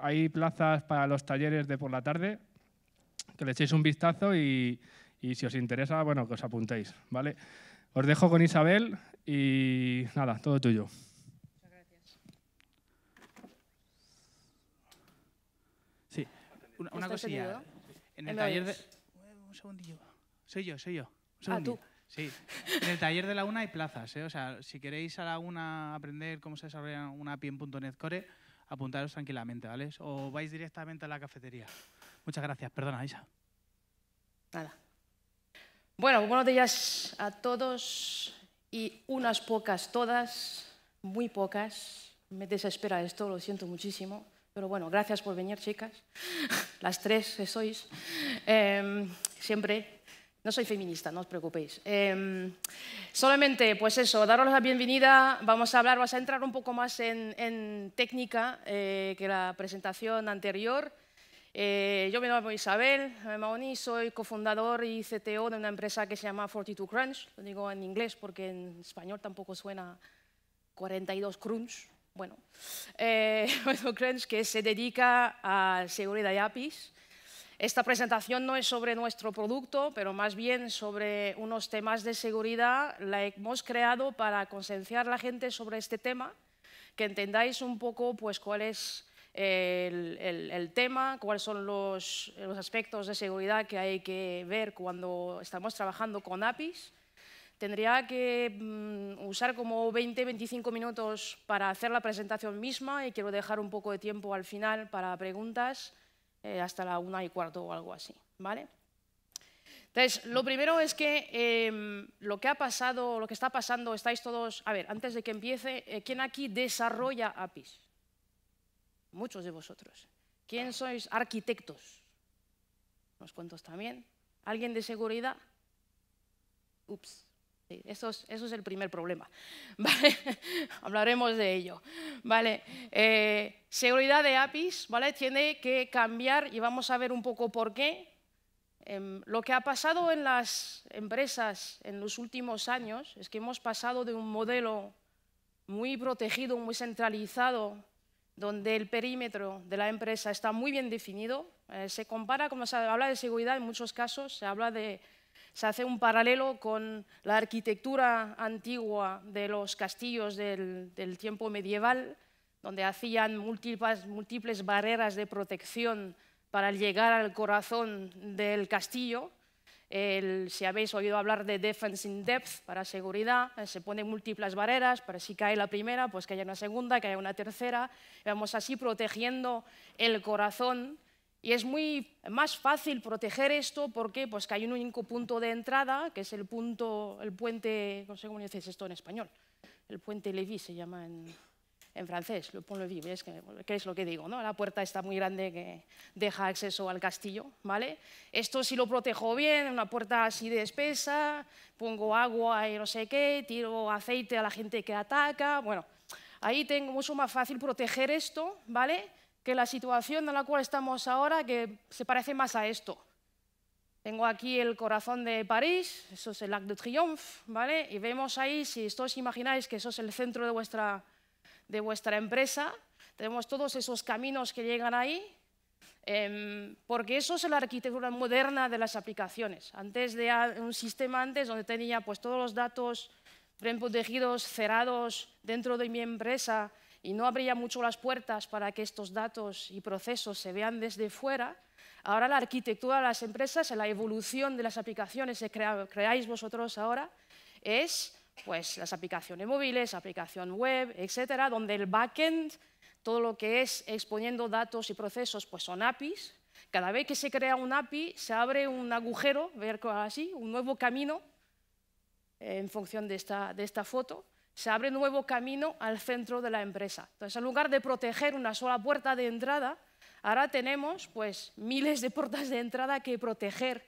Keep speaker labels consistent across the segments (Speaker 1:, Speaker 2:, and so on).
Speaker 1: hay plazas para los talleres de por la tarde, que le echéis un vistazo y, si os interesa, bueno, que os apuntéis, ¿vale? Os dejo con Isabel y nada, todo tuyo. Sí, una, cosilla. En el taller de... Un Soy yo, soy yo. Ah, sí. En el taller de la una hay plazas, ¿eh? O sea, si queréis a la una aprender cómo se desarrolla una API en .NET Core apuntaros tranquilamente, ¿vale? O vais directamente a la cafetería. Muchas gracias. Perdona, Isa.
Speaker 2: Nada. Bueno, buenos días a todos y unas pocas todas, muy pocas. Me desespera esto, lo siento muchísimo. Pero bueno, gracias por venir, chicas. Las tres que sois. Em, siempre no soy feminista, no os preocupéis. Em, solamente, pues eso, daros la bienvenida. Vamos a hablar, vamos a entrar un poco más en, técnica eh, que la presentación anterior. Eh, yo me llamo Isabel soy cofundador y CTO de una empresa que se llama 42 Crunch. Lo digo en inglés porque en español tampoco suena 42 Crunch. Bueno, eh, Crunch que se dedica a seguridad de APIs esta presentación no es sobre nuestro producto, pero más bien sobre unos temas de seguridad. La hemos creado para concienciar a la gente sobre este tema, que entendáis un poco pues, cuál es el, tema, cuáles son los, aspectos de seguridad que hay que ver cuando estamos trabajando con APIs. Tendría que mm, usar como 20-25 minutos para hacer la presentación misma y quiero dejar un poco de tiempo al final para preguntas eh, hasta la una y cuarto o algo así, ¿vale? Entonces, lo primero es que em, lo que ha pasado, lo que está pasando, estáis todos... A ver, antes de que empiece, eh, ¿quién aquí desarrolla APIs? Muchos de vosotros. ¿Quién sois arquitectos? Unos cuantos también. ¿Alguien de seguridad? Ups. Eso es, el primer problema. Hablaremos de ello. ¿vale? Eh, seguridad de APIs ¿vale? tiene que cambiar y vamos a ver un poco por qué. Em, lo que ha pasado en las empresas en los últimos años es que hemos pasado de un modelo muy protegido, muy centralizado, donde el perímetro de la empresa está muy bien definido. Eh, se compara, como se habla de seguridad en muchos casos, se habla de se hace un paralelo con la arquitectura antigua de los castillos del, tiempo medieval, donde hacían múltiples, barreras de protección para llegar al corazón del castillo. si habéis oído hablar de defense in depth, para seguridad, eh, se ponen múltiples barreras, para si cae la primera, pues que haya una segunda, que haya una tercera. Vamos así protegiendo el corazón y es muy más fácil proteger esto porque, pues, que hay un único punto de entrada, que es el punto, el puente, ¿Cómo se dice esto en español, el puente Levi se llama en, francés, le pont Levi, es Que, es lo que digo? ¿no? La puerta está muy grande que deja acceso al castillo, ¿vale? Esto si lo protejo bien, una puerta así de espesa, pongo agua y no sé qué, tiro aceite a la gente que ataca, bueno, ahí tengo mucho más fácil proteger esto, ¿vale? que la situación en la cual estamos ahora que se parece más a esto. Tengo aquí el corazón de París, eso es el Arc de Triomphe, ¿vale? Y vemos ahí, si os imagináis que eso es el centro de vuestra, de vuestra empresa, tenemos todos esos caminos que llegan ahí, em, porque eso es la arquitectura moderna de las aplicaciones. Antes de un sistema antes donde tenía pues, todos los datos protegidos, cerrados dentro de mi empresa, y no abría mucho las puertas para que estos datos y procesos se vean desde fuera, ahora la arquitectura de las empresas, la evolución de las aplicaciones que creáis vosotros ahora, es pues, las aplicaciones móviles, aplicación web, etcétera, donde el backend, todo lo que es exponiendo datos y procesos, pues son APIs. Cada vez que se crea un API, se abre un agujero, ver así, un nuevo camino en función de esta foto se abre nuevo camino al centro de la empresa. Entonces, en lugar de proteger una sola puerta de entrada, ahora tenemos pues, miles de puertas de entrada que proteger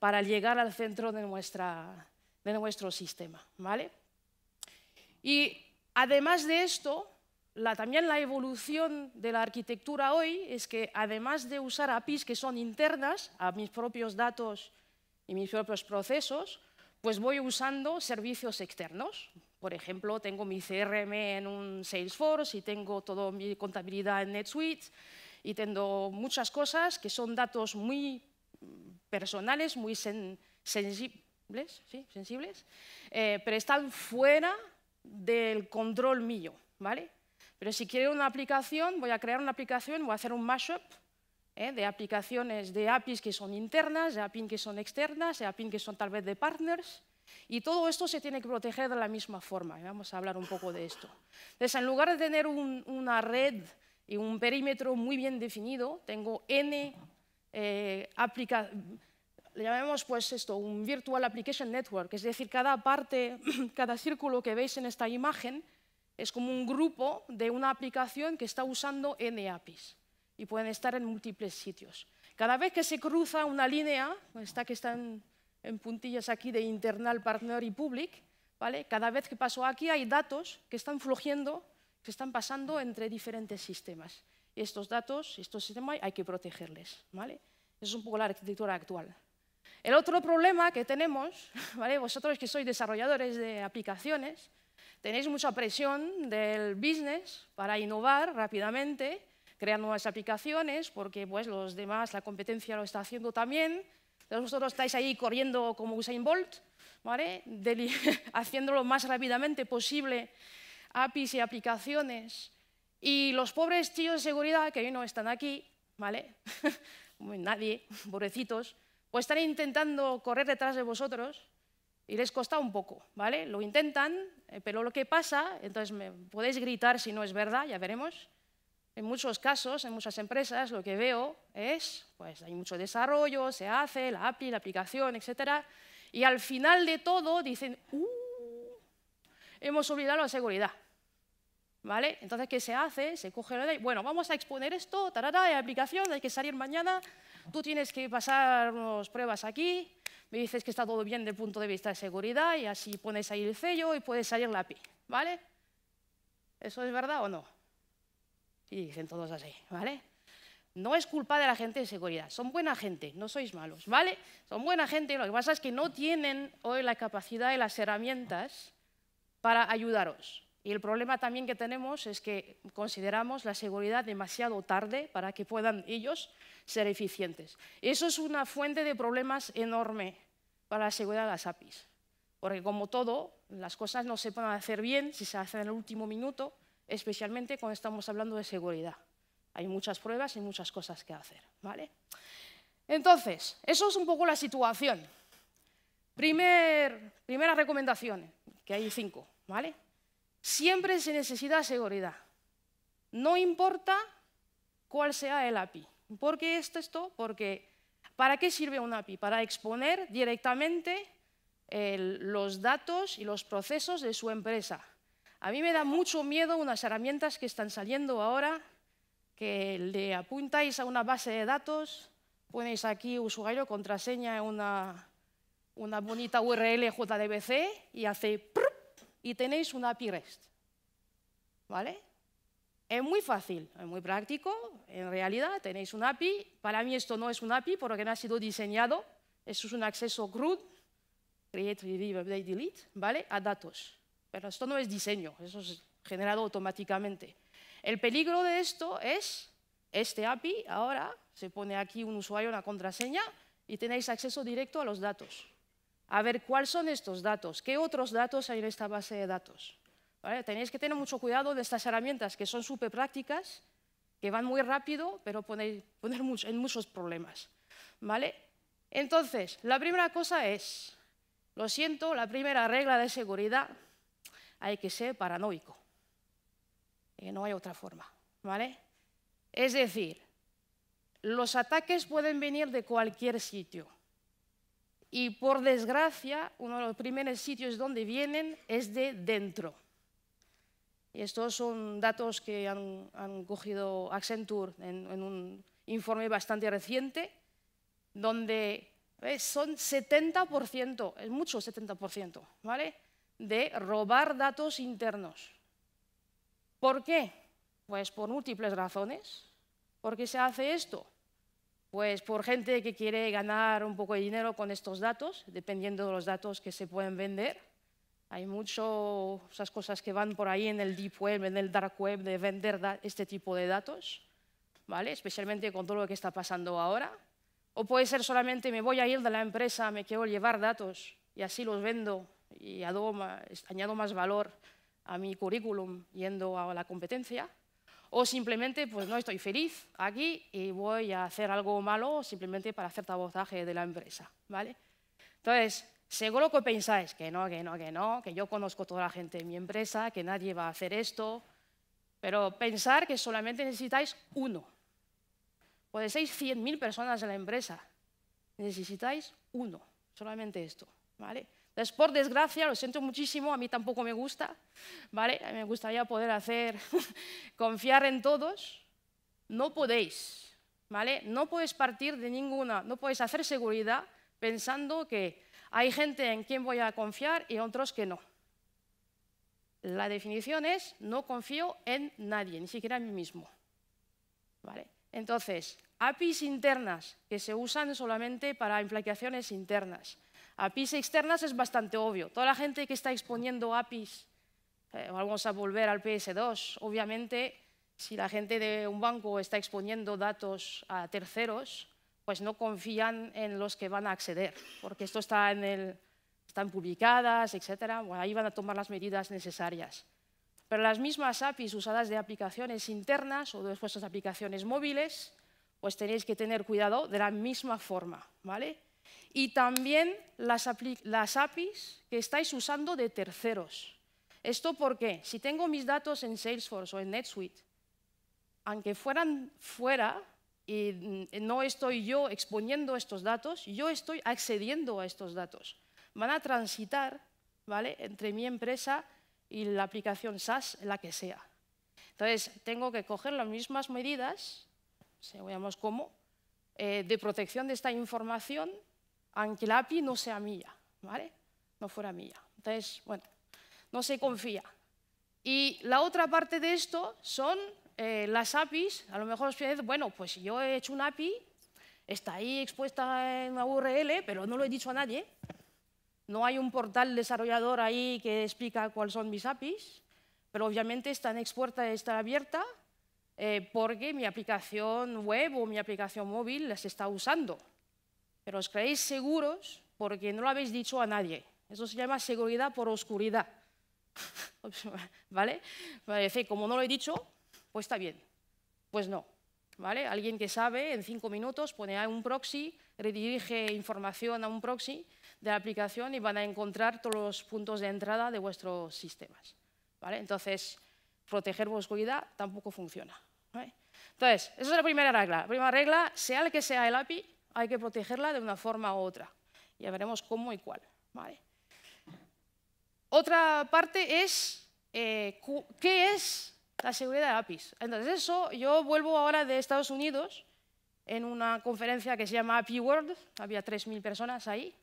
Speaker 2: para llegar al centro de, nuestra, de nuestro sistema. ¿vale? Y además de esto, también la evolución de la arquitectura hoy es que además de usar APIs que son internas a mis propios datos y mis propios procesos, pues voy usando servicios externos. Por ejemplo, tengo mi CRM en un Salesforce y tengo toda mi contabilidad en NetSuite y tengo muchas cosas que son datos muy personales, muy sensibles, ¿sí? sensibles eh, pero están fuera del control mío. ¿vale? Pero si quiero una aplicación, voy a crear una aplicación, voy a hacer un mashup ¿eh? de aplicaciones, de APIs que son internas, de APIs que son externas, de APIs que son tal vez de partners, y todo esto se tiene que proteger de la misma forma. vamos a hablar un poco de esto. Entonces, en lugar de tener una red y un perímetro muy bien definido, tengo N eh, aplicaciones le llamamos pues esto un Virtual Application Network, es decir, cada parte, cada círculo que veis en esta imagen es como un grupo de una aplicación que está usando N APIs y pueden estar en múltiples sitios. Cada vez que se cruza una línea, está que está en puntillas aquí de internal partner y public, ¿vale? Cada vez que paso aquí hay datos que están fluyendo, que están pasando entre diferentes sistemas. Y estos datos, estos sistemas hay que protegerles, ¿vale? es un poco la arquitectura actual. El otro problema que tenemos, ¿vale? Vosotros que sois desarrolladores de aplicaciones, tenéis mucha presión del business para innovar rápidamente, crear nuevas aplicaciones, porque pues, los demás, la competencia lo está haciendo también, vosotros estáis ahí corriendo como Usain Bolt, ¿vale? haciendo lo más rápidamente posible, APIs y aplicaciones. Y los pobres chillos de seguridad, que hoy no están aquí, ¿vale? Nadie, pobrecitos, pues están intentando correr detrás de vosotros y les cuesta un poco, ¿vale? Lo intentan, eh, pero lo que pasa, entonces me podéis gritar si no es verdad, ya veremos, en muchos casos, en muchas empresas, lo que veo es, pues hay mucho desarrollo, se hace, la API, la aplicación, etcétera. Y al final de todo dicen, uh, hemos olvidado la seguridad. ¿Vale? Entonces, ¿qué se hace? Se coge la ley, bueno, vamos a exponer esto, tarara, la aplicación, hay que salir mañana, tú tienes que pasar unas pruebas aquí, me dices que está todo bien desde el punto de vista de seguridad y así pones ahí el sello y puedes salir la API, ¿vale? ¿Eso es verdad o no? Y dicen todos así, ¿vale? No es culpa de la gente de seguridad, son buena gente, no sois malos, ¿vale? Son buena gente, lo que pasa es que no tienen hoy la capacidad y las herramientas para ayudaros. Y el problema también que tenemos es que consideramos la seguridad demasiado tarde para que puedan ellos ser eficientes. Eso es una fuente de problemas enorme para la seguridad de las APIs. Porque como todo, las cosas no se pueden hacer bien si se hacen en el último minuto especialmente cuando estamos hablando de seguridad. Hay muchas pruebas y muchas cosas que hacer, ¿vale? Entonces, eso es un poco la situación. primera recomendación, que hay cinco, ¿vale? Siempre se necesita seguridad. No importa cuál sea el API. ¿Por qué esto, Porque ¿para qué sirve un API? Para exponer directamente eh, los datos y los procesos de su empresa a mí me da mucho miedo unas herramientas que están saliendo ahora, que le apuntáis a una base de datos, ponéis aquí usuario, contraseña, una, una bonita URL JDBC y hace y tenéis una API REST. ¿Vale? Es muy fácil, es muy práctico. En realidad tenéis un API. Para mí esto no es un API porque no ha sido diseñado. Eso es un acceso CRUD, Create, read, Update, Delete, ¿vale? A datos. Pero esto no es diseño, eso es generado automáticamente. El peligro de esto es, este API ahora se pone aquí un usuario, una contraseña y tenéis acceso directo a los datos. A ver, ¿cuáles son estos datos? ¿Qué otros datos hay en esta base de datos? Tenéis que tener mucho cuidado de estas herramientas que son súper prácticas, que van muy rápido, pero pueden poner en muchos problemas. ¿Vale? Entonces, la primera cosa es, lo siento, la primera regla de seguridad hay que ser paranoico. no hay otra forma, ¿vale? Es decir, los ataques pueden venir de cualquier sitio. Y por desgracia, uno de los primeros sitios donde vienen es de dentro. Y estos son datos que han, cogido Accenture en, un informe bastante reciente, donde son 70%, es mucho 70%, ¿vale? de robar datos internos. ¿Por qué? Pues por múltiples razones. ¿Por qué se hace esto? Pues por gente que quiere ganar un poco de dinero con estos datos, dependiendo de los datos que se pueden vender. Hay muchas cosas que van por ahí en el deep web, en el dark web, de vender este tipo de datos, ¿vale? especialmente con todo lo que está pasando ahora. O puede ser solamente me voy a ir de la empresa, me quiero llevar datos y así los vendo y añado más valor a mi currículum yendo a la competencia, o simplemente pues no estoy feliz aquí y voy a hacer algo malo simplemente para hacer tabotaje de la empresa, ¿vale? Entonces, seguro que pensáis que no, que no, que no, que yo conozco toda la gente de mi empresa, que nadie va a hacer esto, pero pensar que solamente necesitáis uno. Pues seis 100.000 personas en la empresa, necesitáis uno, solamente esto, ¿vale? Entonces, por desgracia, lo siento muchísimo, a mí tampoco me gusta, ¿vale? A mí me gustaría poder hacer, confiar en todos. No podéis, ¿vale? No podéis partir de ninguna, no podéis hacer seguridad pensando que hay gente en quien voy a confiar y otros que no. La definición es no confío en nadie, ni siquiera en mí mismo. ¿Vale? Entonces, APIs internas que se usan solamente para implicaciones internas. APIs externas es bastante obvio. Toda la gente que está exponiendo APIs, eh, vamos a volver al PS2, obviamente si la gente de un banco está exponiendo datos a terceros, pues no confían en los que van a acceder, porque esto está en el, están publicadas, etc. Bueno, ahí van a tomar las medidas necesarias. Pero las mismas APIs usadas de aplicaciones internas o de vuestras aplicaciones móviles, pues tenéis que tener cuidado de la misma forma, ¿vale? Y también las, APIs que estáis usando de terceros. ¿Esto por qué? Si tengo mis datos en Salesforce o en NetSuite, aunque fueran fuera y mm, no estoy yo exponiendo estos datos, yo estoy accediendo a estos datos. Van a transitar ¿vale? entre mi empresa y la aplicación SaaS, la que sea. Entonces, tengo que coger las mismas medidas, cómo, eh, de protección de esta información aunque la API no sea mía, ¿vale? No fuera mía. Entonces, bueno, no se confía. Y la otra parte de esto son eh, las APIs. A lo mejor os decir, bueno, pues yo he hecho una API, está ahí expuesta en una URL, pero no lo he dicho a nadie. No hay un portal desarrollador ahí que explica cuáles son mis APIs, pero obviamente están expuestas, están abiertas eh, porque mi aplicación web o mi aplicación móvil las está usando pero os creéis seguros porque no lo habéis dicho a nadie. Eso se llama seguridad por oscuridad. ¿Vale? Parece, como no lo he dicho, pues está bien. Pues no. ¿Vale? Alguien que sabe, en cinco minutos pone a un proxy, redirige información a un proxy de la aplicación y van a encontrar todos los puntos de entrada de vuestros sistemas. ¿Vale? Entonces, proteger por oscuridad tampoco funciona. Entonces, esa es la primera regla. La primera regla, sea el que sea el API, hay que protegerla de una forma u otra. Ya veremos cómo y cuál. Otra parte es eh, qué es la seguridad de APIs. Entonces eso, yo vuelvo ahora de Estados Unidos en una conferencia que se llama API World, había 3.000 personas ahí.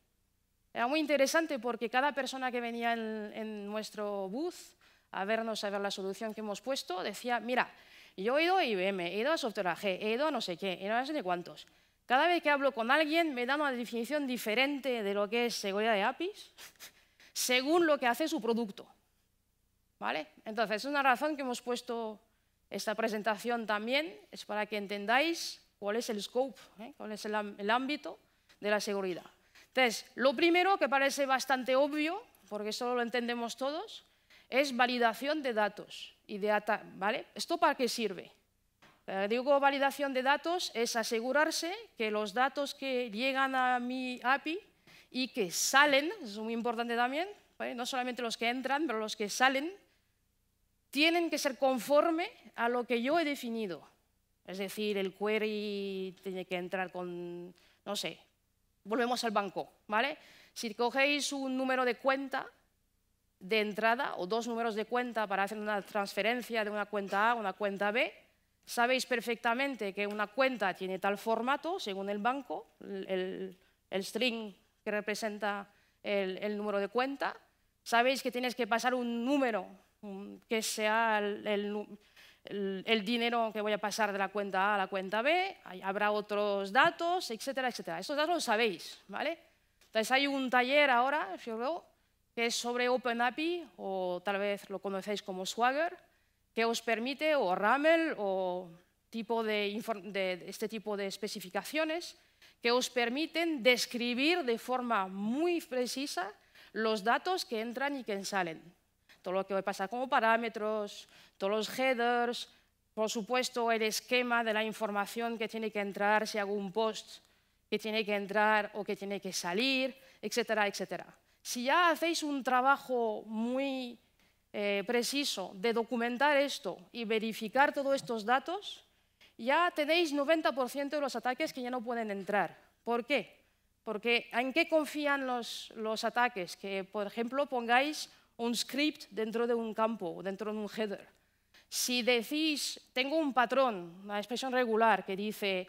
Speaker 2: Era muy interesante porque cada persona que venía en, nuestro booth a vernos, a ver la solución que hemos puesto, decía, mira, yo he ido a IBM, he ido a Software AG, he ido a no sé qué, y no sé cuántos. Cada vez que hablo con alguien me dan una definición diferente de lo que es seguridad de APIs según lo que hace su producto. ¿Vale? Entonces, es una razón que hemos puesto esta presentación también, es para que entendáis cuál es el scope, ¿eh? cuál es el, ámbito de la seguridad. Entonces, lo primero que parece bastante obvio, porque solo lo entendemos todos, es validación de datos y de ¿vale? ¿Esto para qué sirve? Eh, digo validación de datos es asegurarse que los datos que llegan a mi API y que salen, es muy importante también, no solamente los que entran, pero los que salen, tienen que ser conforme a lo que yo he definido. Es decir, el query tiene que entrar con, no sé, volvemos al banco, ¿vale? Si cogéis un número de cuenta de entrada o dos números de cuenta para hacer una transferencia de una cuenta A a una cuenta B, Sabéis perfectamente que una cuenta tiene tal formato, según el banco, el, string que representa el, número de cuenta. Sabéis que tienes que pasar un número mm, que sea el, dinero que voy a pasar de la cuenta A a la cuenta B. habrá otros datos, etcétera, etcétera. Estos datos los sabéis, ¿vale? Entonces hay un taller ahora, que es sobre OpenAPI, o tal vez lo conocéis como Swagger, que os permite o RAML o tipo de, este tipo de especificaciones que os permiten describir de forma muy precisa los datos que entran y que salen. Todo lo que pasa como parámetros, todos los headers, por supuesto el esquema de la información que tiene que entrar si hago un post, que tiene que entrar o que tiene que salir, etcétera, etcétera. Si ya hacéis un trabajo muy eh, preciso de documentar esto y verificar todos estos datos, ya tenéis 90% de los ataques que ya no pueden entrar. ¿Por qué? Porque ¿en qué confían los, los ataques? Que, por ejemplo, pongáis un script dentro de un campo o dentro de un header. Si decís, tengo un patrón, una expresión regular que dice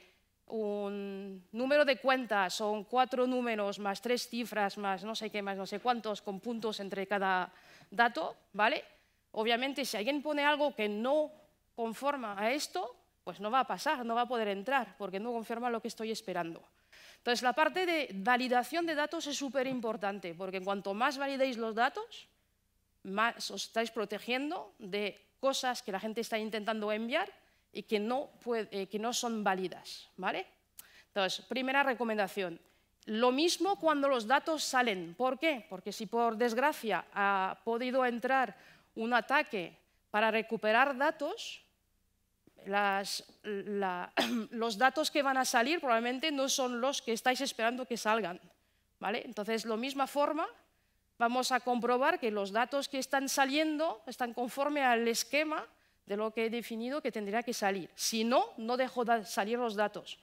Speaker 2: un número de cuentas, son cuatro números más tres cifras más no sé qué más no sé cuántos con puntos entre cada dato, ¿vale? Obviamente si alguien pone algo que no conforma a esto, pues no va a pasar, no va a poder entrar porque no confirma lo que estoy esperando. Entonces la parte de validación de datos es súper importante porque cuanto más validéis los datos, más os estáis protegiendo de cosas que la gente está intentando enviar y que no, eh, que no son válidas. ¿vale? Entonces, primera recomendación. Lo mismo cuando los datos salen. ¿Por qué? Porque si por desgracia ha podido entrar un ataque para recuperar datos, los datos que van a salir probablemente no son los que estáis esperando que salgan. ¿vale? Entonces, de la misma forma, vamos a comprobar que los datos que están saliendo están conforme al esquema de lo que he definido que tendría que salir. Si no, no dejo salir los datos.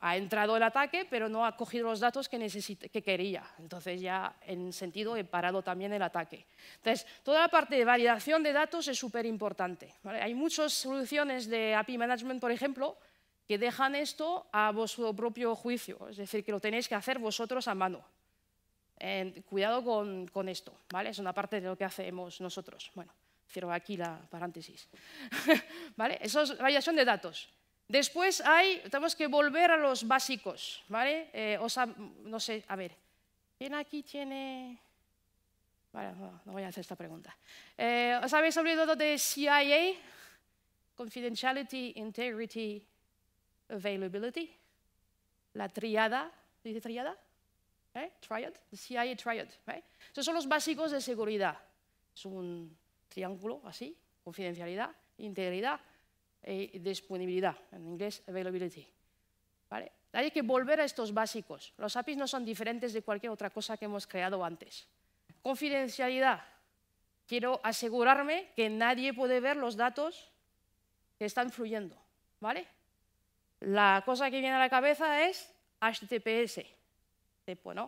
Speaker 2: Ha entrado el ataque, pero no ha cogido los datos que, que quería. Entonces ya, en sentido, he parado también el ataque. Entonces, toda la parte de validación de datos es súper importante. Hay muchas soluciones de API Management, por ejemplo, que dejan esto a vuestro propio juicio. Es decir, que lo tenéis que hacer vosotros a mano. cuidado con, con, esto, ¿vale? Es una parte de lo que hacemos nosotros. Bueno cierro aquí la paréntesis. ¿Vale? eso es variación de datos. Después hay, tenemos que volver a los básicos, ¿vale? Eh, no sé, a ver, ¿quién aquí tiene...? Vale, no, voy a hacer esta pregunta. ¿Sabéis eh, ¿Os habéis de CIA? Confidentiality, Integrity, Availability. La triada, ¿dice triada? ¿Eh? Triad, CIA triad. Esos son los básicos de seguridad. Es un triángulo, así, confidencialidad, integridad y e disponibilidad, en inglés availability. ¿Vale? Hay que volver a estos básicos. Los APIs no son diferentes de cualquier otra cosa que hemos creado antes. Confidencialidad. Quiero asegurarme que nadie puede ver los datos que están fluyendo. ¿vale? La cosa que viene a la cabeza es HTTPS. Pues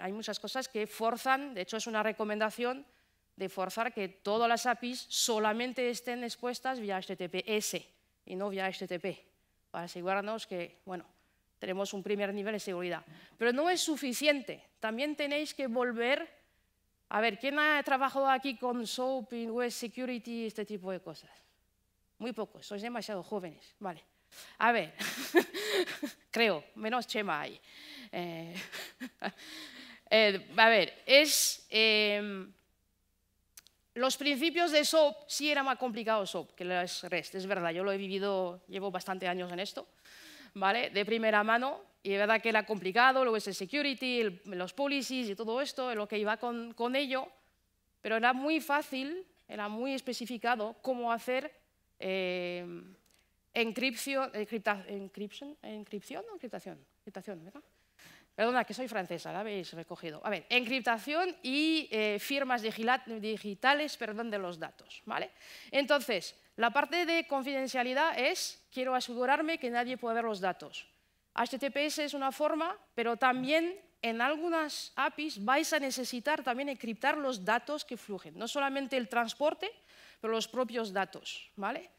Speaker 2: hay muchas cosas que forzan, de hecho es una recomendación de forzar que todas las APIs solamente estén expuestas vía HTTPS y no vía HTTP, para asegurarnos que, bueno, tenemos un primer nivel de seguridad. Pero no es suficiente, también tenéis que volver a ver, ¿quién ha trabajado aquí con SOAP, Web Security, este tipo de cosas? Muy pocos, sois demasiado jóvenes, vale. A ver, creo, menos Chema hay. Eh, eh, a ver, es... Em, los principios de SOAP sí era más complicado SOAP que las REST, es verdad, yo lo he vivido, llevo bastante años en esto, ¿vale? De primera mano, y es verdad que era complicado, luego es el security, los policies y todo esto, lo que iba con, ello, pero era muy fácil, era muy especificado cómo hacer eh, encripción, encripta, encriptación, encriptación, ¿verdad? Perdona, que soy francesa, la habéis recogido. A ver, encriptación y eh, firmas digitales perdón, de los datos. ¿vale? Entonces, la parte de confidencialidad es, quiero asegurarme que nadie pueda ver los datos. HTTPS es una forma, pero también en algunas APIs vais a necesitar también encriptar los datos que fluyen, no solamente el transporte, pero los propios datos. ¿vale?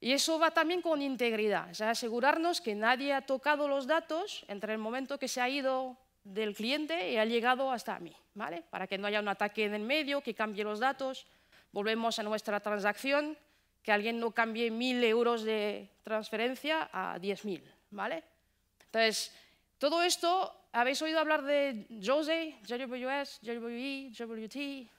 Speaker 2: Y eso va también con integridad, o sea, asegurarnos que nadie ha tocado los datos entre el momento que se ha ido del cliente y ha llegado hasta mí, ¿vale? Para que no haya un ataque en el medio, que cambie los datos, volvemos a nuestra transacción, que alguien no cambie mil euros de transferencia a mil, ¿vale? Entonces, todo esto, habéis oído hablar de JOSE, JWS, JWE, JWT?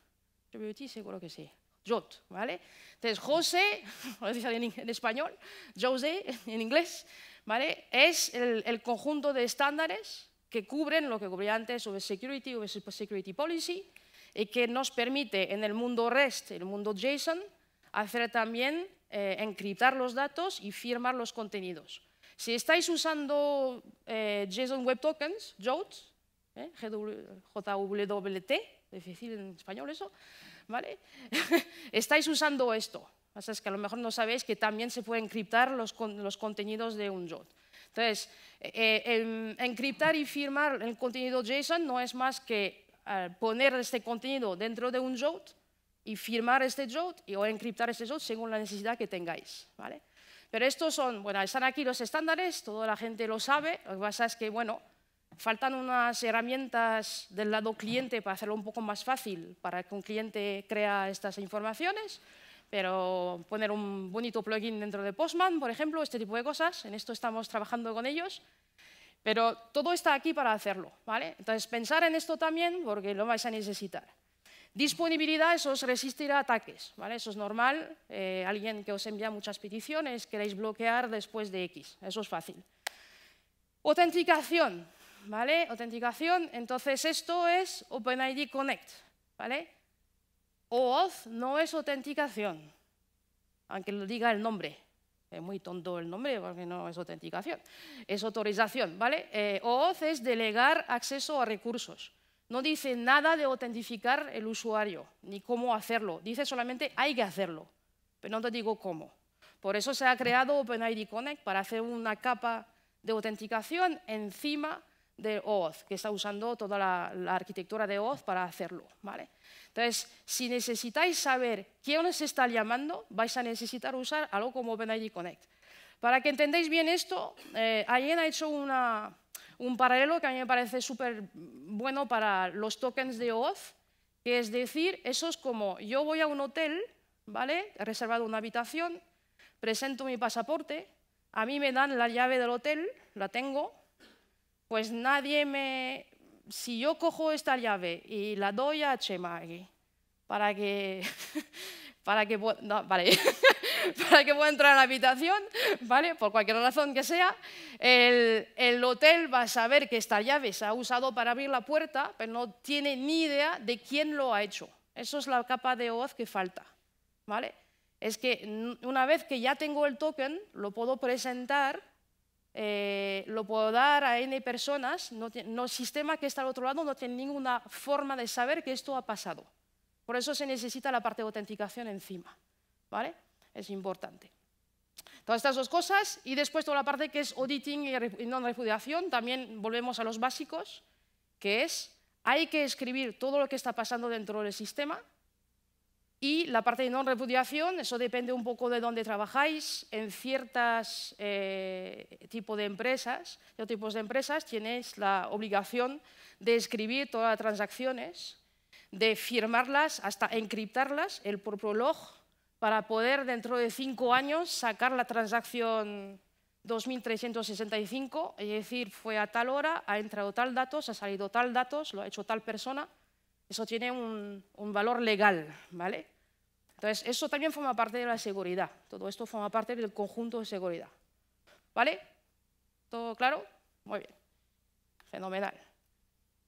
Speaker 2: JWT seguro que sí. Jot, ¿vale? Entonces, José, en español, Jose en inglés, ¿vale? Es el, conjunto de estándares que cubren lo que cubría antes sobre Security, sobre Security Policy, y que nos permite en el mundo REST, el mundo JSON, hacer también eh, encriptar los datos y firmar los contenidos. Si estáis usando eh, JSON Web Tokens, JWT, eh, JWT, difícil en español eso, ¿vale? Estáis usando esto. O sea, es que a lo mejor no sabéis que también se puede encriptar los, contenidos de un JOT. Entonces, eh, eh, encriptar y firmar el contenido JSON no es más que eh, poner este contenido dentro de un JOT y firmar este JOT y, o encriptar este JOT según la necesidad que tengáis. ¿vale? Pero estos son, bueno, están aquí los estándares, toda la gente lo sabe, lo que pasa es que, bueno, Faltan unas herramientas del lado cliente para hacerlo un poco más fácil, para que un cliente crea estas informaciones, pero poner un bonito plugin dentro de Postman, por ejemplo, este tipo de cosas, en esto estamos trabajando con ellos, pero todo está aquí para hacerlo, ¿vale? Entonces, pensar en esto también porque lo vais a necesitar. Disponibilidad, eso es resistir a ataques, ¿vale? Eso es normal, eh, alguien que os envía muchas peticiones, queréis bloquear después de X, eso es fácil. Autenticación, ¿vale? Autenticación, entonces esto es OpenID Connect, ¿vale? OAuth no es autenticación, aunque lo diga el nombre. Es muy tonto el nombre porque no es autenticación, es autorización, ¿vale? Eh, OAuth es delegar acceso a recursos. No dice nada de autentificar el usuario, ni cómo hacerlo. Dice solamente hay que hacerlo, pero no te digo cómo. Por eso se ha creado OpenID Connect para hacer una capa de autenticación encima de OZ que está usando toda la, arquitectura de OZ para hacerlo. ¿vale? Entonces, si necesitáis saber quién os está llamando, vais a necesitar usar algo como OpenID Connect. Para que entendáis bien esto, eh, alguien ha hecho un paralelo que a mí me parece súper bueno para los tokens de OZ, que es decir, eso es como yo voy a un hotel, ¿vale? He reservado una habitación, presento mi pasaporte, a mí me dan la llave del hotel, la tengo, pues nadie me... Si yo cojo esta llave y la doy a Chema para que... para para que pueda entrar a la habitación, ¿vale? Por cualquier razón que sea, el, hotel va a saber que esta llave se ha usado para abrir la puerta, pero no tiene ni idea de quién lo ha hecho. Eso es la capa de oz que falta, ¿vale? Es que una vez que ya tengo el token, lo puedo presentar eh, lo puedo dar a N personas, no, el sistema que está al otro lado no tiene ninguna forma de saber que esto ha pasado. Por eso se necesita la parte de autenticación encima, ¿vale? Es importante. Todas estas dos cosas y después toda la parte que es auditing y no repudiación también volvemos a los básicos, que es, hay que escribir todo lo que está pasando dentro del sistema, y la parte de no repudiación, eso depende un poco de dónde trabajáis. En ciertos eh, tipos de empresas, tipos de empresas, tienes la obligación de escribir todas las transacciones, de firmarlas, hasta encriptarlas, el propio log, para poder dentro de cinco años sacar la transacción 2365, es decir, fue a tal hora, ha entrado tal datos, ha salido tal datos, lo ha hecho tal persona eso tiene un, valor legal, ¿vale? Entonces, eso también forma parte de la seguridad. Todo esto forma parte del conjunto de seguridad. ¿Vale? ¿Todo claro? Muy bien. Fenomenal.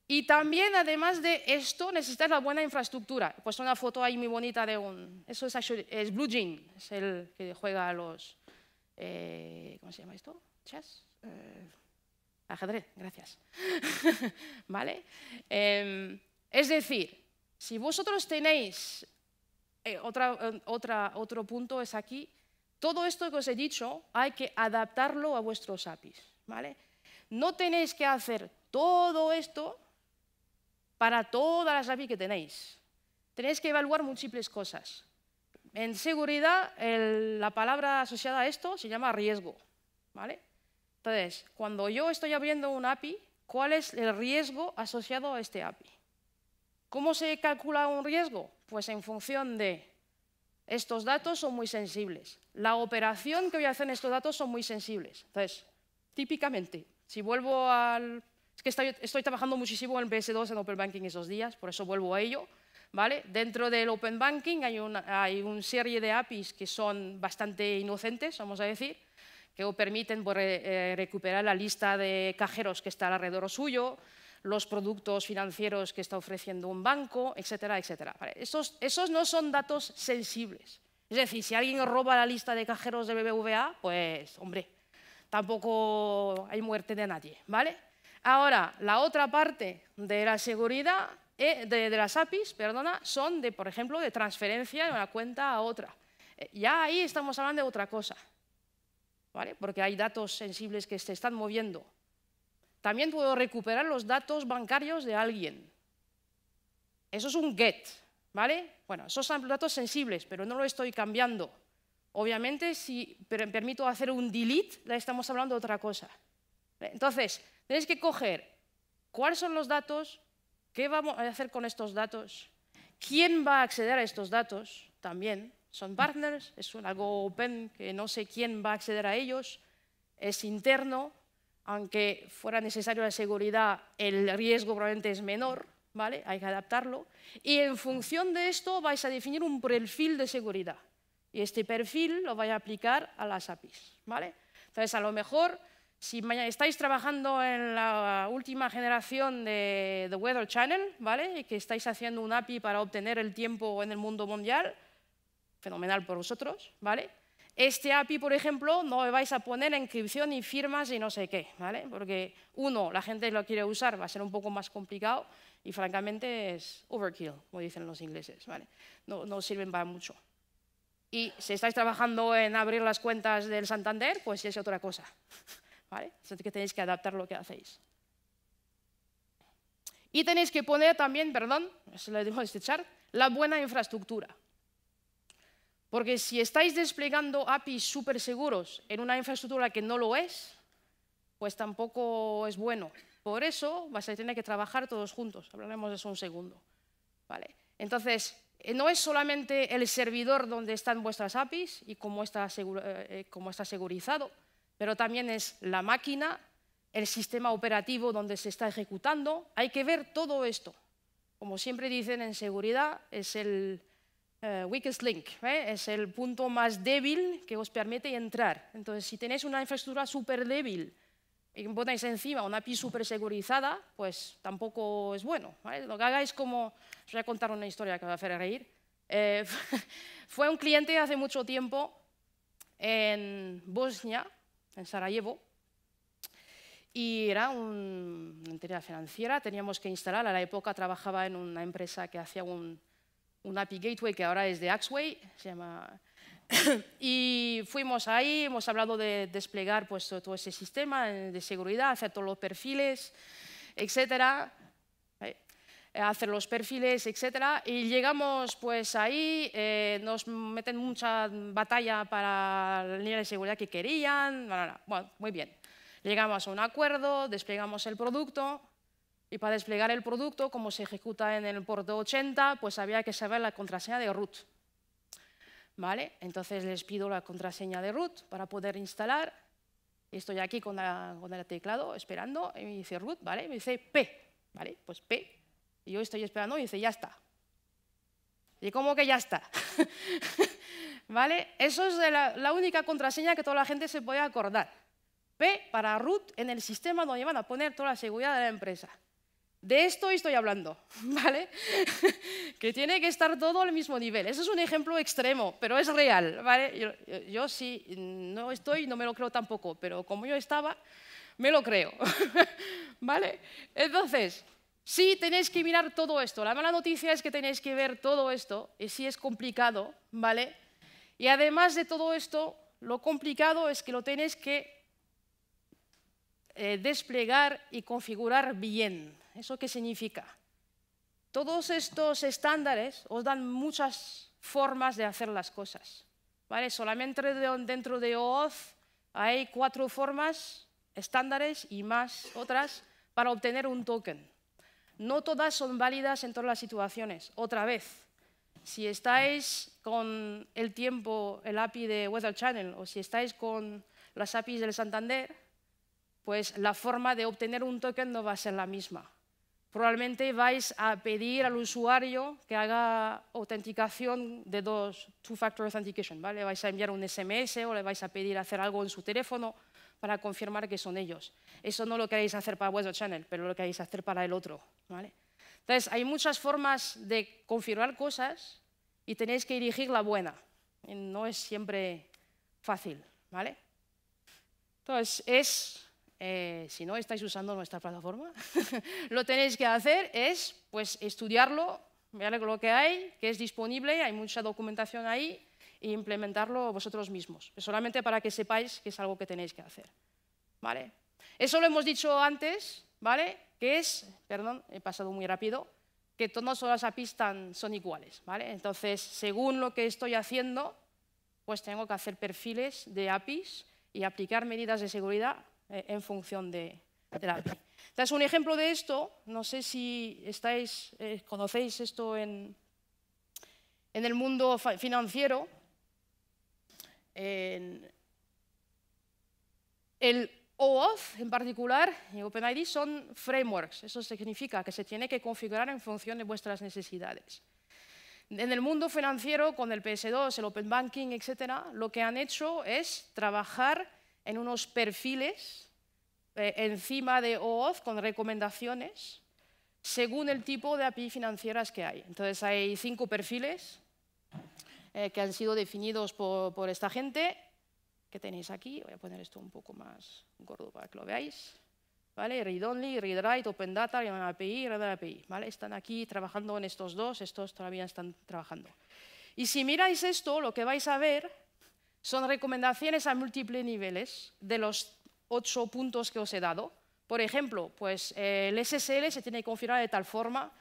Speaker 2: Y también, además de esto, necesitas la buena infraestructura. He puesto una foto ahí muy bonita de un... Eso es, es Blue Jean, es el que juega a los... Eh, ¿Cómo se llama esto? ¿Chess? Eh, ajedrez, gracias. ¿Vale? Em, es decir, si vosotros tenéis, eh, eh, otro punto es aquí, todo esto que os he dicho hay que adaptarlo a vuestros APIs. ¿vale? No tenéis que hacer todo esto para todas las APIs que tenéis. Tenéis que evaluar múltiples cosas. En seguridad, la palabra asociada a esto se llama riesgo. ¿vale? Entonces, cuando yo estoy abriendo un API, ¿cuál es el riesgo asociado a este API? ¿Cómo se calcula un riesgo? Pues en función de estos datos son muy sensibles. La operación que voy a hacer en estos datos son muy sensibles. Entonces, típicamente, si vuelvo al... Es que estoy, trabajando muchísimo en PS2 en Open Banking esos días, por eso vuelvo a ello. ¿vale? Dentro del Open Banking hay una, serie de APIs que son bastante inocentes, vamos a decir, que permiten pues, eh, recuperar la lista de cajeros que está alrededor suyo, los productos financieros que está ofreciendo un banco, etcétera, etcétera. esos, no son datos sensibles. Es decir, si alguien roba la lista de cajeros de BBVA, pues, hombre, tampoco hay muerte de nadie, ¿vale? Ahora, la otra parte de la seguridad, eh, de, de las APIs, perdona, son de, por ejemplo, de transferencia de una cuenta a otra. Eh, ya ahí estamos hablando de otra cosa, ¿vale? Porque hay datos sensibles que se están moviendo también puedo recuperar los datos bancarios de alguien. Eso es un get, ¿vale? Bueno, esos son datos sensibles, pero no lo estoy cambiando. Obviamente, si permito hacer un delete, ya estamos hablando de otra cosa. Entonces, tenéis que coger cuáles son los datos, qué vamos a hacer con estos datos, quién va a acceder a estos datos también. Son partners, es algo open, que no sé quién va a acceder a ellos, es interno, aunque fuera necesario la seguridad, el riesgo probablemente es menor, ¿vale? Hay que adaptarlo. Y en función de esto vais a definir un perfil de seguridad. Y este perfil lo vais a aplicar a las APIs, ¿vale? Entonces, a lo mejor, si estáis trabajando en la última generación de The Weather Channel, ¿vale? Y que estáis haciendo un API para obtener el tiempo en el mundo mundial, fenomenal por vosotros, ¿vale? Este API, por ejemplo, no vais a poner inscripción y firmas y no sé qué, ¿vale? Porque, uno, la gente lo quiere usar, va a ser un poco más complicado y, francamente, es overkill, como dicen los ingleses, ¿vale? No, sirven para mucho. Y si estáis trabajando en abrir las cuentas del Santander, pues es otra cosa, ¿vale? Entonces que tenéis que adaptar lo que hacéis. Y tenéis que poner también, perdón, se lo digo este chart, la buena infraestructura. Porque si estáis desplegando APIs súper seguros en una infraestructura que no lo es, pues tampoco es bueno. Por eso vas a tener que trabajar todos juntos. Hablaremos de eso un segundo. ¿Vale? Entonces, eh, no es solamente el servidor donde están vuestras APIs y cómo está, eh, eh, como está segurizado, pero también es la máquina, el sistema operativo donde se está ejecutando. Hay que ver todo esto. Como siempre dicen en seguridad, es el, eh, weakest link, ¿eh? es el punto más débil que os permite entrar. Entonces, si tenéis una infraestructura súper débil y ponéis encima una API súper segurizada, pues tampoco es bueno. Lo que hagáis como... Os voy a contar una historia que os va a hacer reír. Eh, fue un cliente hace mucho tiempo en Bosnia, en Sarajevo, y era una entidad financiera, teníamos que instalar, a la época trabajaba en una empresa que hacía un un API Gateway que ahora es de Axway, se llama... y fuimos ahí, hemos hablado de desplegar pues, todo ese sistema de seguridad, hacer todos los perfiles, etcétera, eh, hacer los perfiles, etcétera, y llegamos pues ahí, eh, nos meten mucha batalla para la línea de seguridad que querían, bueno, muy bien. Llegamos a un acuerdo, desplegamos el producto, y para desplegar el producto, como se ejecuta en el puerto 80, pues había que saber la contraseña de root. ¿Vale? Entonces les pido la contraseña de root para poder instalar. Estoy aquí con, con el teclado esperando y me dice root, ¿vale? Me dice P, ¿vale? Pues P. Y yo estoy esperando y dice ya está. ¿Y cómo que ya está? ¿Vale? Eso es la única contraseña que toda la gente se puede acordar. P para root en el sistema donde van a poner toda la seguridad de la empresa. De esto estoy hablando, ¿vale? que tiene que estar todo al mismo nivel. Eso es un ejemplo extremo, pero es real, ¿vale? Yo, yo sí, no estoy, no me lo creo tampoco, pero como yo estaba, me lo creo, ¿vale? Entonces, sí tenéis que mirar todo esto. La mala noticia es que tenéis que ver todo esto, y sí es complicado, ¿vale? Y además de todo esto, lo complicado es que lo tenéis que eh, desplegar y configurar bien. ¿Eso qué significa? Todos estos estándares os dan muchas formas de hacer las cosas. ¿vale? Solamente dentro de OAuth hay cuatro formas, estándares y más otras, para obtener un token. No todas son válidas en todas las situaciones. Otra vez, si estáis con el tiempo, el API de Weather Channel, o si estáis con las APIs del Santander, pues la forma de obtener un token no va a ser la misma. Probablemente vais a pedir al usuario que haga autenticación de dos, two-factor authentication, ¿vale? Vais a enviar un SMS o le vais a pedir hacer algo en su teléfono para confirmar que son ellos. Eso no lo queréis hacer para vuestro channel, pero lo queréis hacer para el otro, ¿vale? Entonces, hay muchas formas de confirmar cosas y tenéis que elegir la buena. no es siempre fácil, ¿vale? Entonces, es eh, si no estáis usando nuestra plataforma, lo tenéis que hacer es pues, estudiarlo, ver lo que hay, que es disponible, hay mucha documentación ahí, e implementarlo vosotros mismos, solamente para que sepáis que es algo que tenéis que hacer. ¿Vale? Eso lo hemos dicho antes, ¿vale? que es, perdón, he pasado muy rápido, que todas las APIs son iguales. ¿vale? Entonces, según lo que estoy haciendo, pues tengo que hacer perfiles de APIs y aplicar medidas de seguridad eh, en función de, la API. un ejemplo de esto, no sé si estáis, eh, conocéis esto en, en el mundo financiero, el OAuth en particular y OpenID son frameworks. Eso significa que se tiene que configurar en función de vuestras necesidades. En el mundo financiero, con el PS2, el Open Banking, etc., lo que han hecho es trabajar en unos perfiles eh, encima de Ooz con recomendaciones según el tipo de API financieras que hay. Entonces hay cinco perfiles eh, que han sido definidos por, por esta gente que tenéis aquí. Voy a poner esto un poco más gordo para que lo veáis. ¿Vale? Read Only, Read Write, Open Data, API, Read API. ¿Vale? Están aquí trabajando en estos dos, estos todavía están trabajando. Y si miráis esto, lo que vais a ver son recomendaciones a múltiples niveles de los ocho puntos que os he dado. Por ejemplo, pues, eh, el SSL se tiene que configurar de tal forma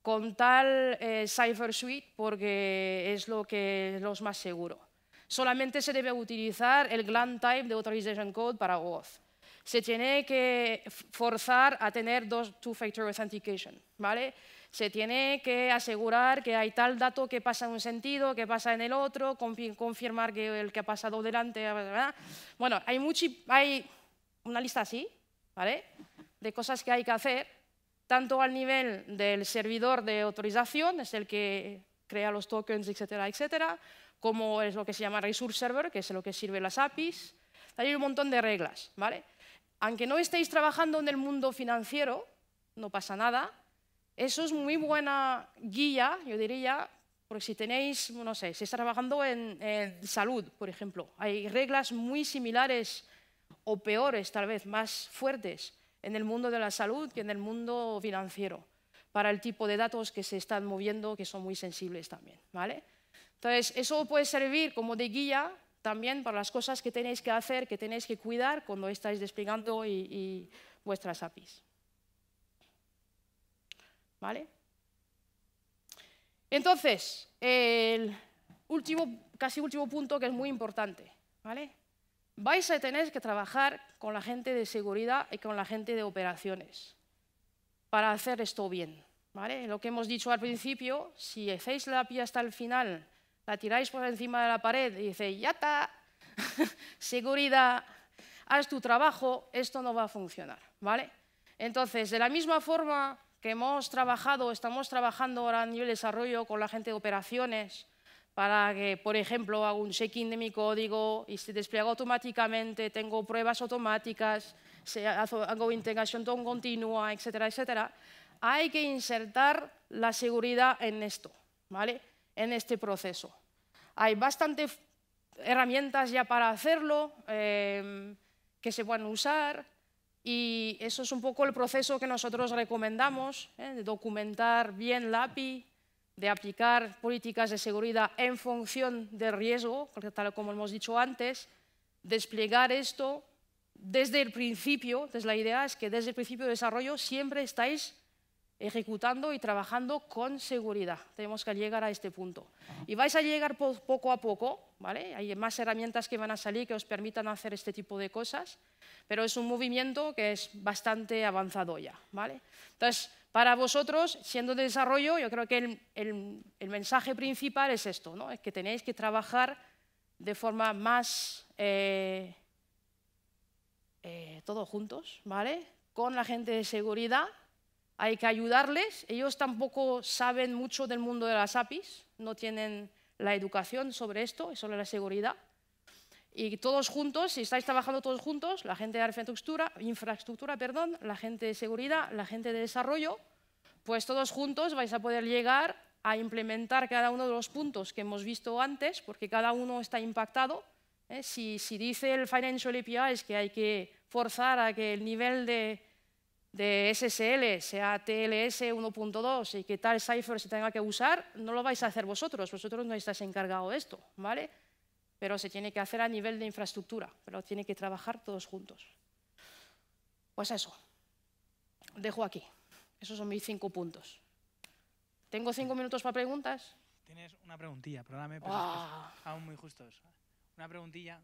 Speaker 2: con tal eh, cipher Suite porque es lo que es lo más seguro. Solamente se debe utilizar el GLAN type de Authorization Code para OAuth. Se tiene que forzar a tener dos Two-Factor Authentication. ¿vale? Se tiene que asegurar que hay tal dato que pasa en un sentido, que pasa en el otro, confirmar que el que ha pasado delante... Bueno, hay, hay una lista así, ¿vale? De cosas que hay que hacer, tanto al nivel del servidor de autorización, es el que crea los tokens, etcétera, etcétera, como es lo que se llama Resource Server, que es lo que sirve las APIs. Hay un montón de reglas, ¿vale? Aunque no estéis trabajando en el mundo financiero, no pasa nada, eso es muy buena guía, yo diría, porque si tenéis, no sé, si está trabajando en, salud, por ejemplo, hay reglas muy similares o peores, tal vez más fuertes, en el mundo de la salud que en el mundo financiero, para el tipo de datos que se están moviendo, que son muy sensibles también, ¿vale? Entonces, eso puede servir como de guía también para las cosas que tenéis que hacer, que tenéis que cuidar cuando estáis desplegando y vuestras APIs. ¿Vale? Entonces, el último, casi último punto que es muy importante. ¿vale? Vais a tener que trabajar con la gente de seguridad y con la gente de operaciones para hacer esto bien. ¿vale? Lo que hemos dicho al principio, si hacéis la pie hasta el final, la tiráis por encima de la pared y dice, ya está, seguridad, haz tu trabajo, esto no va a funcionar. ¿vale? Entonces, de la misma forma que hemos trabajado, estamos trabajando ahora a nivel de desarrollo con la gente de operaciones para que, por ejemplo, hago un check-in de mi código y se despliega automáticamente, tengo pruebas automáticas, hago integración continua, etcétera, etcétera. Hay que insertar la seguridad en esto, ¿vale? En este proceso. Hay bastantes herramientas ya para hacerlo, eh, que se pueden usar, y eso es un poco el proceso que nosotros recomendamos, ¿eh? de documentar bien la API, de aplicar políticas de seguridad en función del riesgo, tal como hemos dicho antes, desplegar esto desde el principio, entonces la idea es que desde el principio de desarrollo siempre estáis ejecutando y trabajando con seguridad. Tenemos que llegar a este punto. Y vais a llegar poco a poco hay más herramientas que van a salir que os permitan hacer este tipo de cosas, pero es un movimiento que es bastante avanzado ya, ¿vale? Entonces, para vosotros, siendo de desarrollo, yo creo que el, mensaje principal es esto, Es que tenéis que trabajar de forma más... Eh, eh, todos juntos, ¿vale? Con la gente de seguridad, hay que ayudarles. Ellos tampoco saben mucho del mundo de las APIs, no tienen la educación sobre esto, sobre la seguridad. Y todos juntos, si estáis trabajando todos juntos, la gente de infraestructura, infraestructura perdón, la gente de seguridad, la gente de desarrollo, pues todos juntos vais a poder llegar a implementar cada uno de los puntos que hemos visto antes, porque cada uno está impactado. ¿eh? Si, si dice el Financial API es que hay que forzar a que el nivel de de SSL, sea TLS 1.2 y que tal cipher se tenga que usar, no lo vais a hacer vosotros, vosotros no estáis encargados de esto, ¿vale? Pero se tiene que hacer a nivel de infraestructura, pero tiene que trabajar todos juntos. Pues eso, dejo aquí. Esos son mis cinco puntos. ¿Tengo cinco minutos para preguntas?
Speaker 1: Tienes una preguntilla, pero aún muy justos. Una preguntilla.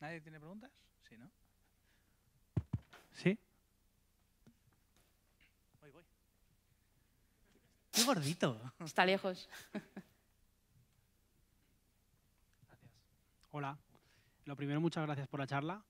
Speaker 1: ¿Nadie tiene preguntas? Sí, ¿no? ¿Sí?
Speaker 2: Qué gordito. Está lejos.
Speaker 1: Hola. Lo primero, muchas gracias por la charla.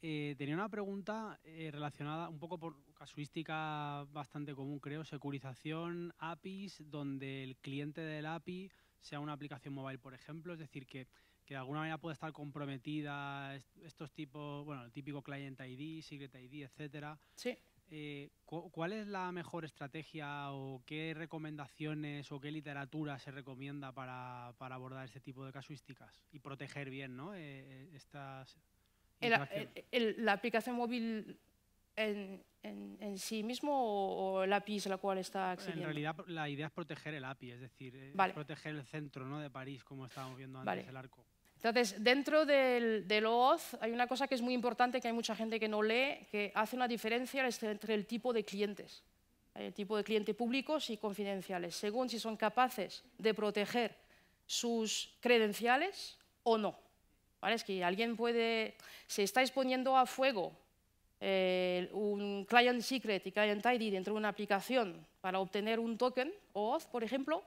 Speaker 1: Eh, tenía una pregunta eh, relacionada un poco por casuística bastante común, creo, securización, APIs, donde el cliente del API sea una aplicación móvil, por ejemplo, es decir, que, de alguna manera puede estar comprometida estos tipos, bueno, el típico client ID, secret ID, etcétera. Sí. Eh, ¿cuál es la mejor estrategia o qué recomendaciones o qué literatura se recomienda para, abordar este tipo de casuísticas y proteger bien ¿no? eh, eh estas...
Speaker 2: la aplicación móvil en, sí mismo o, el API la cual está accediendo? En
Speaker 1: realidad la idea es proteger el API, es decir, eh, proteger el centro ¿no? de París, como estábamos viendo antes, el arco.
Speaker 2: Entonces, dentro del, OAuth hay una cosa que es muy importante, que hay mucha gente que no lee, que hace una diferencia entre el tipo de clientes, el tipo de cliente públicos y confidenciales, según si son capaces de proteger sus credenciales o no. ¿Vale? Es que alguien puede, se está exponiendo a fuego eh, un client secret y client ID dentro de una aplicación para obtener un token OAuth, por ejemplo,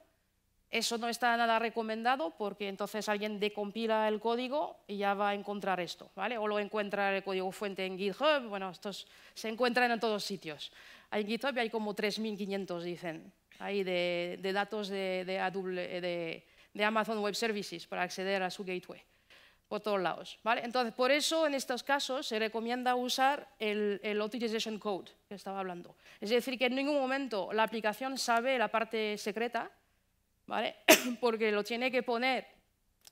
Speaker 2: eso no está nada recomendado porque entonces alguien decompila el código y ya va a encontrar esto, ¿vale? O lo encuentra el código fuente en GitHub, bueno, estos se encuentran en todos sitios. En GitHub hay como 3.500, dicen, de, datos de, Amazon Web Services para acceder a su gateway, por todos lados, ¿vale? Entonces, por eso en estos casos se recomienda usar el, el Authorization Code que estaba hablando. Es decir, que en ningún momento la aplicación sabe la parte secreta, Porque lo tiene que poner,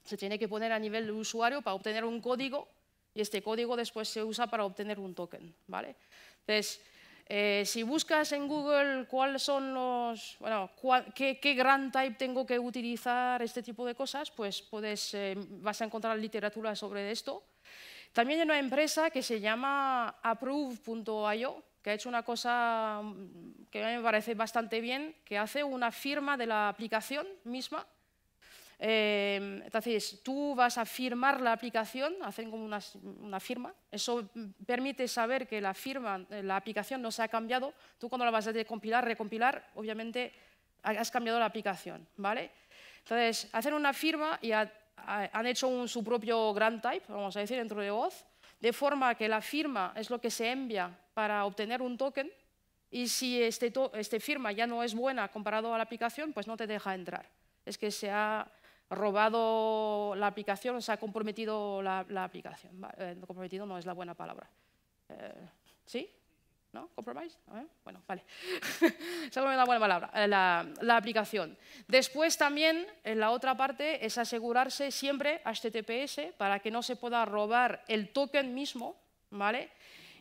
Speaker 2: se tiene que poner a nivel de usuario para obtener un código y este código después se usa para obtener un token, ¿vale? Entonces, eh, si buscas en Google cuáles son los, bueno, qué, gran type tengo que utilizar, este tipo de cosas, pues puedes, eh, vas a encontrar literatura sobre esto. También hay una empresa que se llama approve.io, que ha hecho una cosa mm, que a mí me parece bastante bien, que hace una firma de la aplicación misma. Em, entonces, tú vas a firmar la aplicación, hacen como una, firma. Eso permite saber que la firma, eh, la aplicación no se ha cambiado. Tú cuando la vas a compilar, recompilar, obviamente has cambiado la aplicación, ¿vale? Entonces, hacen una firma y han hecho su propio grand type, vamos a decir, dentro de Oz, de forma que la firma es lo que se envía para obtener un token y si este, este, firma ya no es buena comparado a la aplicación, pues no te deja entrar. Es que se ha robado la aplicación, se ha comprometido la, aplicación. Eh, comprometido no es la buena palabra. Eh, ¿Sí? ¿No? ¿Compromise? Bueno, vale. Esa es una buena palabra, eh, la, aplicación. Después también, en la otra parte, es asegurarse siempre HTTPS para que no se pueda robar el token mismo, ¿vale?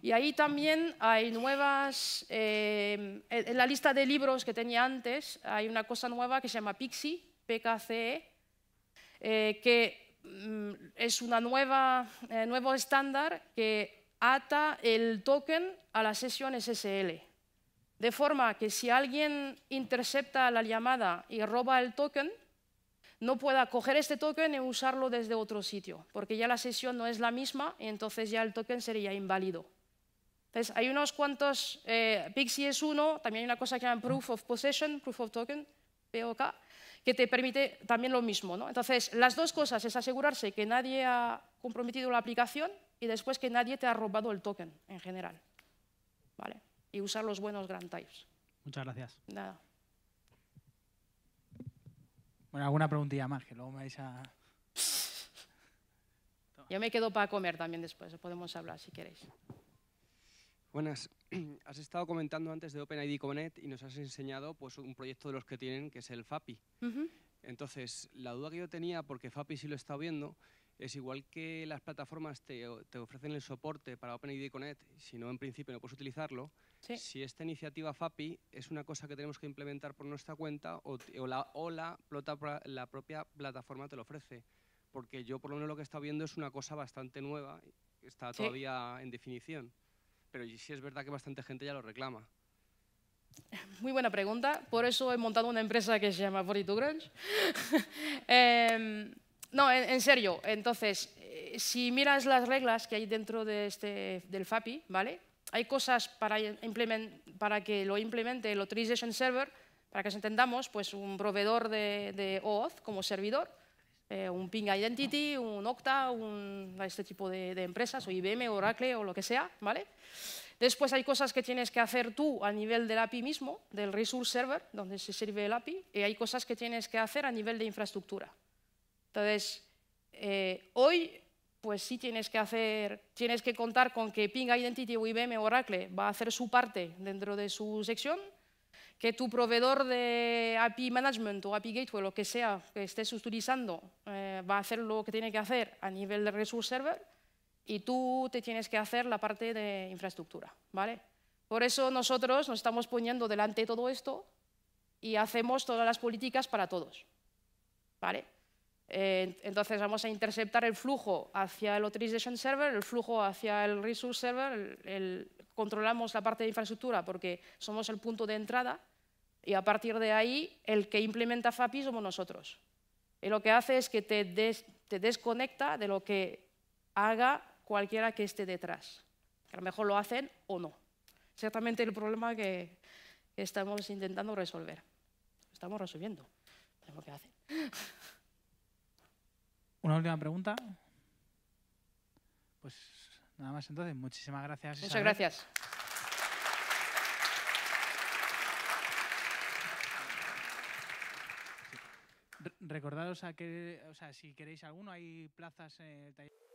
Speaker 2: Y ahí también hay nuevas, eh, en la lista de libros que tenía antes, hay una cosa nueva que se llama Pixie, PKCE, eh, que mm, es un nueva, nuevo estándar que ata el token a la sesión SSL. De forma que si alguien intercepta la llamada y roba el token, no pueda coger este token y usarlo desde otro sitio, porque ya la sesión no es la misma y entonces ya el token sería inválido. Entonces, hay unos cuantos, eh, Pixie es uno, también hay una cosa que llaman Proof of Possession, Proof of Token, POK, que te permite también lo mismo. ¿no? Entonces, las dos cosas es asegurarse que nadie ha comprometido la aplicación y después que nadie te ha robado el token en general. ¿Vale? Y usar los buenos grand types. Muchas gracias. Nada.
Speaker 1: Bueno, alguna preguntilla más, que luego me vais a...
Speaker 2: Yo me quedo para comer también después, podemos hablar si queréis.
Speaker 1: Buenas. Has estado comentando antes de OpenID Connect y nos has enseñado pues, un proyecto de los que tienen, que es el FAPI. Entonces, la duda que yo tenía, porque FAPI sí lo está viendo, es igual que las plataformas te, ofrecen el soporte para OpenID Connect, si no en principio no puedes utilizarlo, si esta iniciativa FAPI es una cosa que tenemos que implementar por nuestra cuenta o, la, o la, propia plataforma te lo ofrece. Porque yo por lo menos lo que está viendo es una cosa bastante nueva, está todavía en definición. Pero sí es verdad que bastante gente ya lo reclama.
Speaker 2: Muy buena pregunta. Por eso he montado una empresa que se llama 42 Grunge. Em, no, en, serio. Entonces, eh, si miras las reglas que hay dentro de este, del FAPI, ¿vale? Hay cosas para, que lo implemente el Authorization Server, para que entendamos, pues un proveedor de, de OAuth como servidor, eh, un Ping Identity, un Okta, un, este tipo de, de, empresas, o IBM, Oracle o lo que sea, ¿vale? Después hay cosas que tienes que hacer tú a nivel del API mismo, del Resource Server, donde se sirve el API, y hay cosas que tienes que hacer a nivel de infraestructura. Entonces, eh, hoy, pues sí tienes que hacer, tienes que contar con que Ping Identity o IBM Oracle va a hacer su parte dentro de su sección, que tu proveedor de API Management o API Gateway, lo que sea que estés utilizando, eh, va a hacer lo que tiene que hacer a nivel de Resource Server y tú te tienes que hacer la parte de infraestructura, ¿vale? Por eso nosotros nos estamos poniendo delante de todo esto y hacemos todas las políticas para todos, ¿vale? Eh, entonces vamos a interceptar el flujo hacia el Authorization Server, el flujo hacia el Resource Server, el, controlamos la parte de infraestructura porque somos el punto de entrada y a partir de ahí el que implementa FAPI somos nosotros. Y lo que hace es que te, desconecta de lo que haga cualquiera que esté detrás. Que a lo mejor lo hacen o no. Exactamente el problema que estamos intentando resolver. Estamos resolviendo. que
Speaker 1: Una última pregunta. Pues nada más entonces. Muchísimas gracias. Muchas gracias. Recordaros a que, o sea, si queréis alguno, hay plazas en eh, el taller.